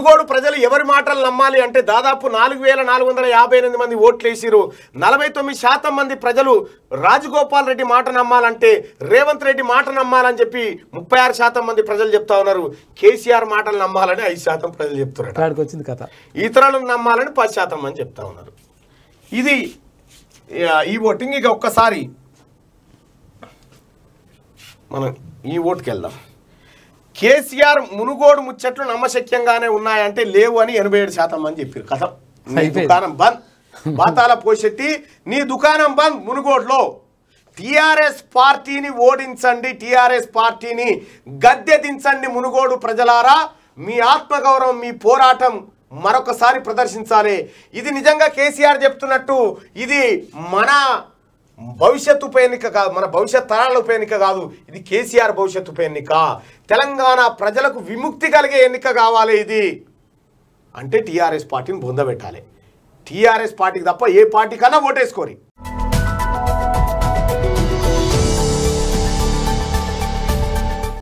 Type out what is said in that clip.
మునుగోడు ప్రజలు ఎవరి మాటలు నమ్మాలి అంటే దాదాపు నాలుగు వేల నాలుగు వందల యాభై ఎనిమిది మంది ఓట్లు వేసిరు నలభై తొమ్మిది శాతం మంది ప్రజలు రాజగోపాల్ రెడ్డి మాట నమ్మాలంటే రేవంత్ రెడ్డి మాట నమ్మాలని చెప్పి ముప్పై ఆరు శాతం మంది ప్రజలు చెప్తా ఉన్నారు కేసీఆర్ మాటలు నమ్మాలని ఐదు శాతం ప్రజలు చెప్తున్నారు వచ్చింది కథ ఇతరులను నమ్మాలని పది శాతం మంది చెప్తా ఉన్నారు ఇది ఈ ఓటింగ్ ఇక ఒక్కసారి మనం ఈ ఓటుకెళ్దాం వెళ్దాం కేసీఆర్ మునుగోడు ముచ్చట్లు నమ్మశక్యంగానే ఉన్నాయంటే లేవు అని ఎనభై ఏడు శాతం మంది చెప్పారు కథ నీ దుకాణం బంద్ బాతాల పోషెట్టి నీ దుకాణం బంద్ మునుగోడులో టీఆర్ఎస్ పార్టీని ఓడించండి టీఆర్ఎస్ పార్టీని గద్దె దించండి మునుగోడు ప్రజలారా మీ ఆత్మగౌరవం మీ పోరాటం మరొకసారి ప్రదర్శించాలి ఇది నిజంగా కేసీఆర్ చెప్తున్నట్టు ఇది మన భవిష్యత్ ఉప ఎన్నిక కాదు మన భవిష్యత్ తరాల ఉప ఎన్నిక కాదు ఇది కేసీఆర్ భవిష్యత్ ఉప ఎన్నిక తెలంగాణ ప్రజలకు విముక్తి కలిగే ఎన్నిక కావాలి ఇది అంటే టీఆర్ఎస్ పార్టీని బొందబెట్టాలి టీఆర్ఎస్ పార్టీకి తప్ప ఏ పార్టీ కన్నా